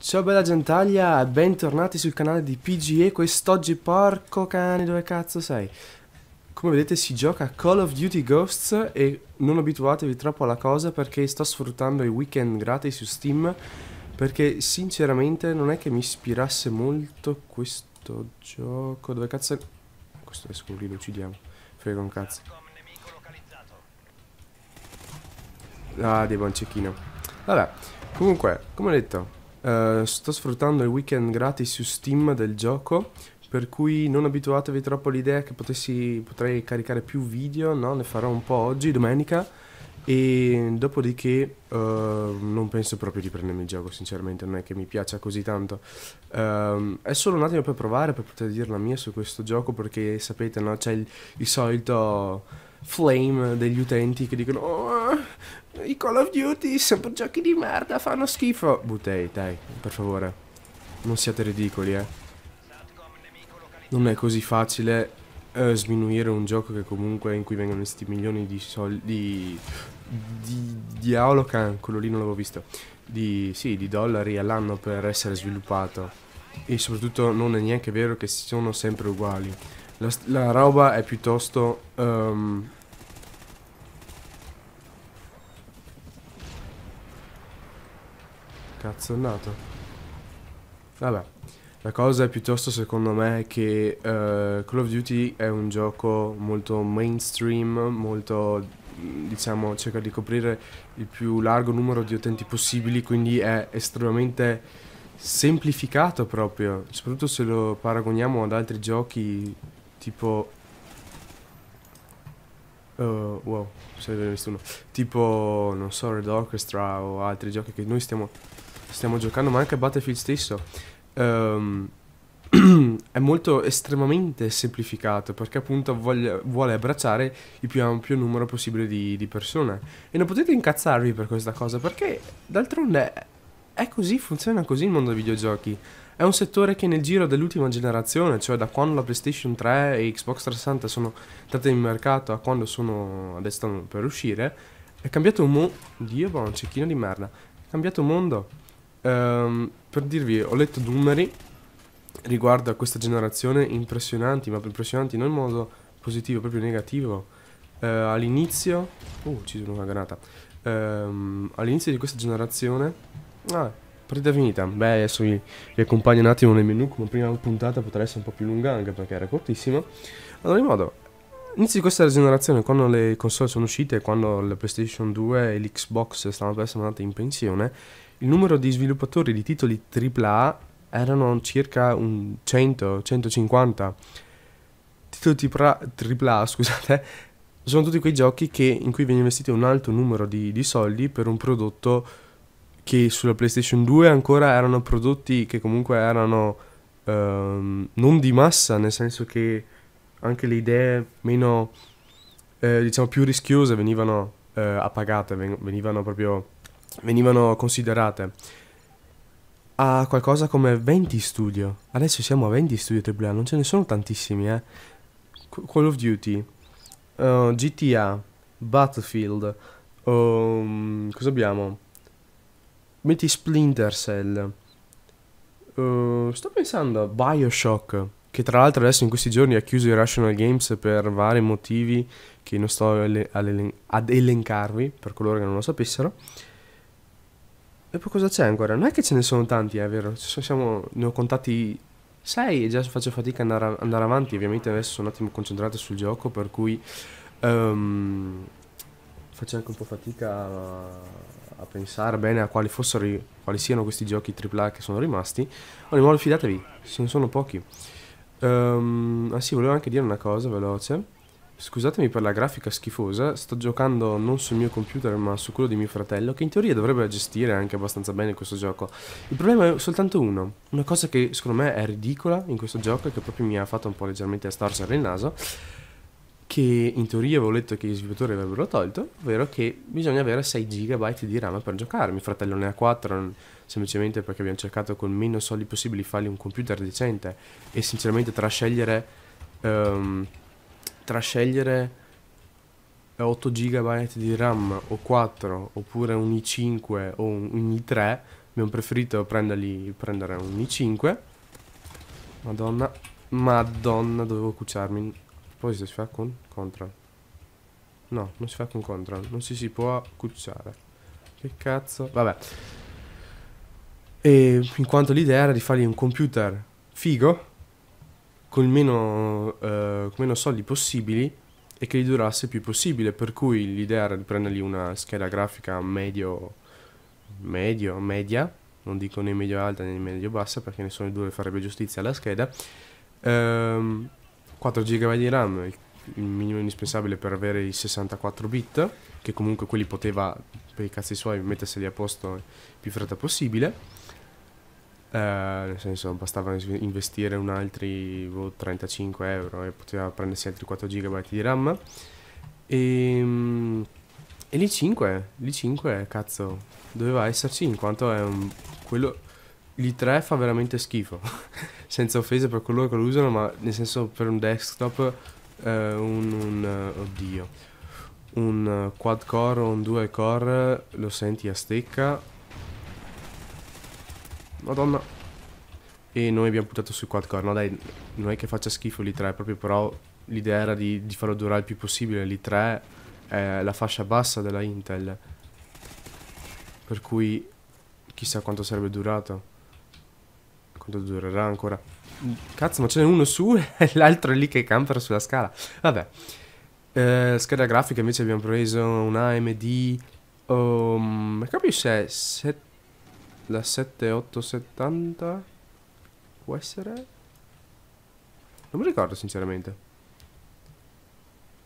Ciao bella gentaglia e bentornati sul canale di PGE quest'oggi porco cane dove cazzo sei? Come vedete si gioca Call of Duty Ghosts e non abituatevi troppo alla cosa perché sto sfruttando i weekend gratis su Steam perché sinceramente non è che mi ispirasse molto questo gioco dove cazzo è? Questo adesso con lui lo uccidiamo, frega un cazzo Ah, devo un cecchino Vabbè, comunque, come ho detto Uh, sto sfruttando il weekend gratis su Steam del gioco, per cui non abituatevi troppo all'idea che potessi, potrei caricare più video, no? ne farò un po' oggi, domenica e dopodiché uh, non penso proprio di prendermi il gioco, sinceramente, non è che mi piaccia così tanto. Um, è solo un attimo per provare, per poter dire la mia su questo gioco, perché sapete, no? c'è il, il solito flame degli utenti che dicono oh, i Call of Duty sempre giochi di merda, fanno schifo. Butei, dai, per favore, non siate ridicoli, eh. Non è così facile eh, sminuire un gioco che comunque in cui vengono investiti milioni di soldi di, di Aolocan, quello lì non l'avevo visto, di, sì, di dollari all'anno per essere sviluppato. E soprattutto non è neanche vero che sono sempre uguali. La, la roba è piuttosto... Um, Cazzo nato. Vabbè. La cosa è piuttosto secondo me che uh, Call of Duty è un gioco molto mainstream, molto mm, diciamo cerca di coprire il più largo numero di utenti possibili, quindi è estremamente semplificato proprio, soprattutto se lo paragoniamo ad altri giochi tipo Uh, wow, non so nessuno. Tipo, non so, Red Orchestra o altri giochi che noi stiamo, stiamo giocando, ma anche Battlefield stesso um, è molto estremamente semplificato perché appunto voglia, vuole abbracciare il più ampio numero possibile di, di, persone. E non potete incazzarvi per questa cosa perché d'altronde è così, funziona così il mondo dei videogiochi. È un settore che nel giro dell'ultima generazione, cioè da quando la PlayStation 3 e Xbox 360 sono entrate in mercato a quando sono adesso per uscire, è cambiato un mondo. Dio, boh, un cecchino di merda. È cambiato un mondo ehm, per dirvi, ho letto numeri riguardo a questa generazione impressionanti, ma impressionanti non in modo positivo, proprio negativo. Eh, all'inizio... Uh, ucciso una granata. Ehm, all'inizio di questa generazione... Ah, partita finita. Beh, adesso vi, vi accompagno un attimo nel menu, come prima puntata potrà essere un po' più lunga anche perché era cortissima. Allora, in modo, Inizio di questa generazione, quando le console sono uscite, quando la PlayStation 2 e l'Xbox stavano per essere andate in pensione, il numero di sviluppatori di titoli AAA erano circa un 100-150. Titoli AAA, scusate, sono tutti quei giochi che, in cui viene investito un alto numero di, di soldi per un prodotto che sulla PlayStation 2 ancora erano prodotti che comunque erano ehm, non di massa, nel senso che anche le idee meno, eh, diciamo, più rischiose venivano eh, appagate, venivano proprio venivano considerate. Ha qualcosa come 20 studio. Adesso siamo a 20 studio AAA, non ce ne sono tantissimi, eh. Call of Duty, uh, GTA, Battlefield, um, cosa abbiamo? Metti Splinter Cell. Uh, sto pensando a Bioshock, che tra l'altro adesso in questi giorni ha chiuso Irrational Games per vari motivi che non sto ad elencarvi, per coloro che non lo sapessero. E poi cosa c'è ancora? Non è che ce ne sono tanti, è eh, vero? Cioè, siamo, ne ho contati 6 e già faccio fatica ad andare, andare, avanti. Ovviamente adesso sono un attimo concentrato sul gioco, per cui um, faccio anche un po' fatica a, a pensare bene a quali, fossero, quali siano questi giochi AAA che sono rimasti. Ogni modo fidatevi, ce ne sono pochi. Um, ah sì, volevo anche dire una cosa veloce Scusatemi per la grafica schifosa, sto giocando non sul mio computer ma su quello di mio fratello che in teoria dovrebbe gestire anche abbastanza bene questo gioco. Il problema è soltanto uno, una cosa che secondo me è ridicola in questo gioco e che proprio mi ha fatto un po' leggermente storcere il naso, che in teoria avevo letto che gli sviluppatori avrebbero tolto, ovvero che bisogna avere 6 GB di RAM per giocare, mio fratello ne ha 4, semplicemente perché abbiamo cercato con meno soldi possibili fargli un computer decente e sinceramente tra scegliere... Um, ehm, tra scegliere 8 GB di RAM o 4 oppure un i5 o un, i3 abbiamo preferito prenderli, prendere un i5 madonna madonna dovevo cucciarmi poi si fa con control no non si fa con control non si si può cucciare che cazzo vabbè e in quanto l'idea era di fargli un computer figo con meno, eh, meno soldi possibili e che gli durasse il più possibile. Per cui l'idea era di prendergli una scheda grafica medio, medio, media, non dico né medio alta né medio bassa perché nessuno dei due farebbe giustizia alla scheda. Ehm, 4 GB di RAM, il minimo indispensabile per avere i 64 bit, che comunque quelli poteva per i cazzi suoi metterseli a posto più fretta possibile. Eh, nel senso, bastava investire un altri boh, 35 euro e poteva prendersi altri 4 GB di RAM. Ehm, e, e l'i5, l'i5, cazzo, doveva esserci in quanto è un, quello... L'i3 fa veramente schifo, senza offese per coloro che lo usano, ma nel senso per un desktop, eh, un, un... Eh, oddio, un quad core o un dual core lo senti a stecca Madonna. E noi abbiamo puntato sul quadcore. No, dai, non è che faccia schifo l'I3, proprio però l'idea era di, di, farlo durare il più possibile. L'I3 è la fascia bassa della Intel. Per cui chissà quanto sarebbe durato. Quanto durerà ancora. Cazzo, ma ce n'è uno su e l'altro è lì che campera sulla scala. Vabbè. Eh, scheda grafica invece abbiamo preso un AMD... Um, capisci? 7... La 7870 può essere? Non mi ricordo sinceramente.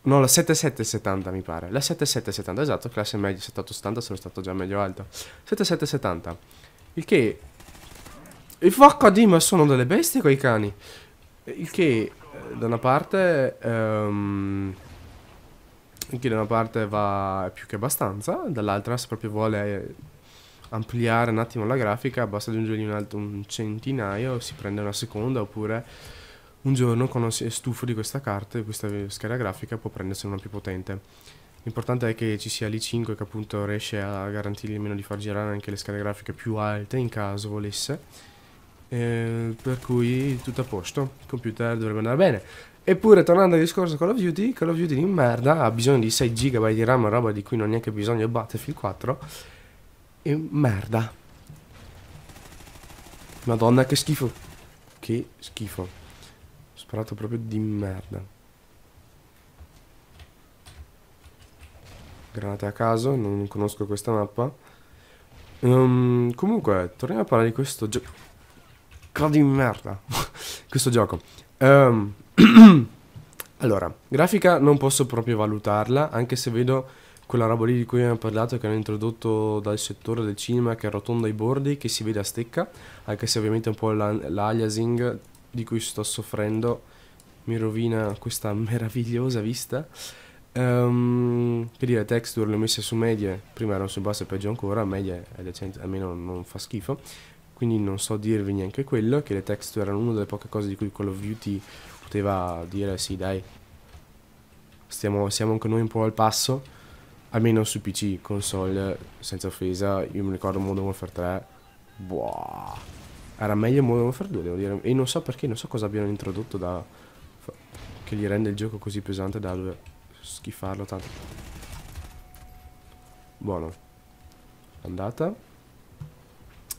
No, la 7770 mi pare. La 7770, esatto, classe media 7870 sono stato già meglio alto. 7770. Il che... E fuck di, ma sono delle bestie quei cani. Il che eh, da una parte... Um, il che da una parte va più che abbastanza, dall'altra se proprio vuole ampliare un attimo la grafica, basta aggiungergli un, altro, un centinaio, si prende una seconda oppure un giorno quando si è stufo di questa carta, di questa scheda grafica, può prendersene una più potente. L'importante è che ci sia l'i5 che appunto riesce a garantirgli almeno di far girare anche le schede grafiche più alte in caso volesse. Eh, per cui tutto a posto, il computer dovrebbe andare bene. Eppure, tornando al discorso Call of Duty, Call of Duty di merda ha bisogno di 6 GB di RAM, roba di cui non ha neanche bisogno Battlefield 4. E merda. Madonna, che schifo. Che schifo. Ho sparato proprio di merda. Granate a caso, non conosco questa mappa. Um, comunque, torniamo a parlare di questo gioco. Cazzo di merda. questo gioco. Um, allora, grafica non posso proprio valutarla, anche se vedo quella roba lì di cui abbiamo parlato che hanno introdotto dal settore del cinema che arrotonda i bordi, che si vede a stecca, anche se ovviamente un po' l'aliasing di cui sto soffrendo mi rovina questa meravigliosa vista. Um, ehm, che dire, texture le ho messe su medie, prima erano su basse, peggio ancora, medie è decente, almeno non fa schifo, quindi non so dirvi neanche quello, che le texture erano una delle poche cose di cui Call of Duty poteva dire sì dai, Stiamo, siamo anche noi un po' al passo almeno su PC, console, senza offesa, io mi ricordo Modern Warfare 3, boh, era meglio Modern Warfare 2 devo dire, e non so perché, non so cosa abbiano introdotto da, che gli rende il gioco così pesante da schifarlo tanto. Buono, andata.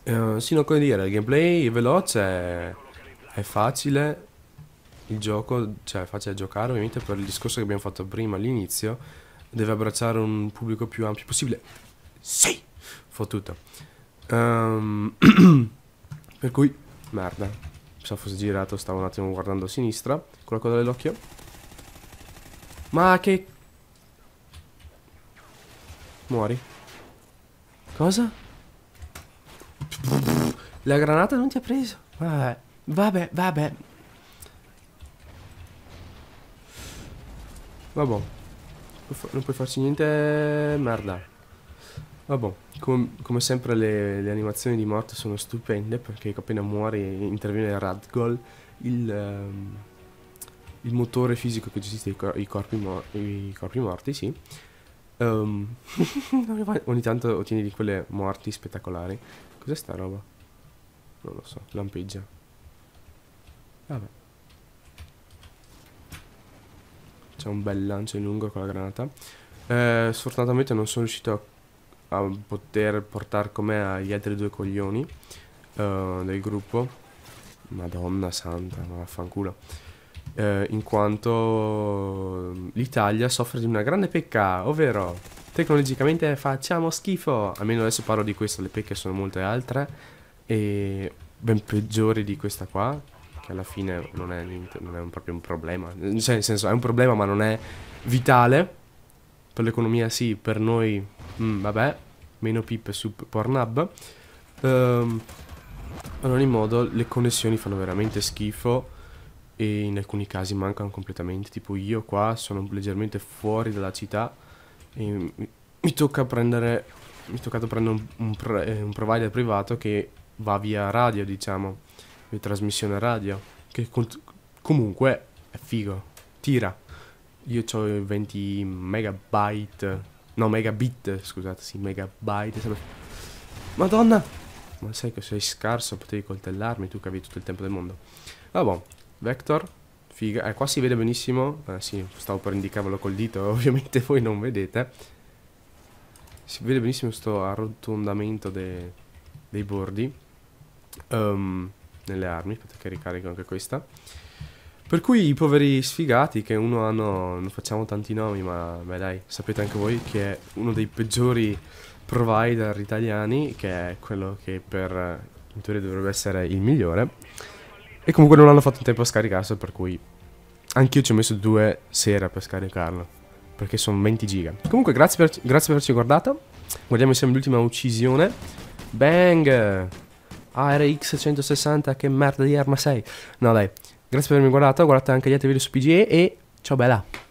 Uh, sì, non come dire, il gameplay è veloce, è facile, il gioco, cioè è facile da giocare ovviamente per il discorso che abbiamo fatto prima all'inizio, deve abbracciare un pubblico più ampio possibile. Sì, fottuta. Um, ehm, per cui, merda. Pensavo fosse girato, stavo un attimo guardando a sinistra con la coda dell'occhio. Ma che... Muori. Cosa? La granata non ti ha preso. Vabbè, vabbè, vabbè. Vabbè non puoi farci niente eh, merda. Vabbè, com come sempre le, le, animazioni di morte sono stupende perché appena muori interviene Radgol, il, um, il motore fisico che gestisce i, cor i, corpi, mor i corpi, morti, sì. Um, ogni tanto ottieni di quelle morti spettacolari. Cos'è sta roba? Non lo so, lampeggia. Vabbè. c'è un bel lancio in lungo con la granata. Eh, sfortunatamente non sono riuscito a, a poter portare con me gli altri due coglioni eh, del gruppo. Madonna santa, vaffanculo. Eh, in quanto eh, l'Italia soffre di una grande pecca, ovvero tecnologicamente facciamo schifo. Almeno adesso parlo di questo, le pecche sono molte altre e ben peggiori di questa qua che alla fine non è, non è un, proprio un problema. Cioè, nel senso, è un problema, ma non è vitale. Per l'economia sì, per noi, mh, mm, vabbè, meno pippe su Pornhub. Um, ehm, ad ogni modo, le connessioni fanno veramente schifo e in alcuni casi mancano completamente. Tipo io qua sono leggermente fuori dalla città e mi, mi tocca prendere... Mi è toccato prendere un, un, eh, un provider privato che va via radio, diciamo di trasmissione radio. Che comunque è figo. Tira. Io ho 20 megabyte. No, megabit, scusate, sì, megabyte. Sembra... Madonna! Ma sai che sei scarso, potevi coltellarmi, tu che avevi tutto il tempo del mondo. Vabbè, ah, Vector, figa. Eh, qua si vede benissimo. Eh, sì, stavo per indicarvelo col dito, ovviamente voi non vedete. Si vede benissimo sto arrotondamento de dei bordi. Um, nelle armi, aspetta che ricarico anche questa. Per cui i poveri sfigati che uno hanno, non facciamo tanti nomi, ma beh dai, sapete anche voi che è uno dei peggiori provider italiani, che è quello che per in teoria dovrebbe essere il migliore. E comunque non hanno fatto tempo a scaricarsi, per cui anch'io ci ho messo due sere per scaricarlo, perché sono 20 giga. Comunque grazie per, grazie per averci guardato, guardiamo insieme l'ultima uccisione. Bang! ARX 160 che merda di arma sei. No dai, grazie per avermi guardato, guardate anche gli altri video su PGE e ciao bella!